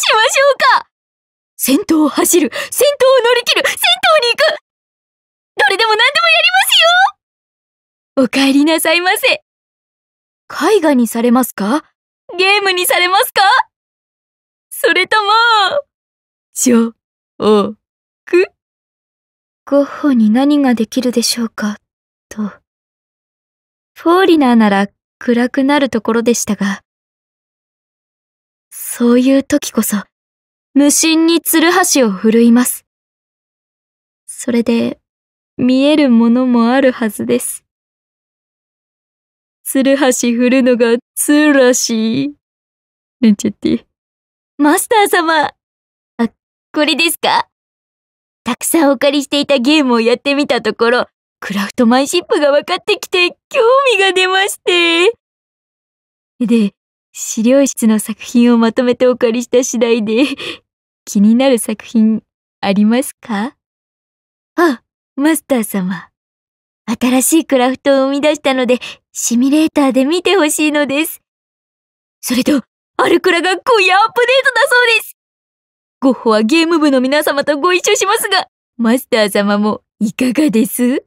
しましょうか戦闘を走る、戦闘を乗り切る、戦闘に行くどれでも何でもやりますよお帰りなさいませ。絵画にされますかゲームにされますかそれとも、ジョ、オ、く。ゴッホに何ができるでしょうか、と。フォーリナーなら暗くなるところでしたが、そういう時こそ、無心につるはしを振るいます。それで、見えるものもあるはずです。つるはし振るのがつらしい。レンチェッティ。マスター様あ、これですかたくさんお借りしていたゲームをやってみたところ、クラフトマンシップが分かってきて興味が出まして。で、資料室の作品をまとめてお借りした次第で、気になる作品ありますかあ、マスター様。新しいクラフトを生み出したので、シミュレーターで見てほしいのです。それと、アルクラが今夜アップデートだそうですゴッホはゲーム部の皆様とご一緒しますが、マスター様もいかがです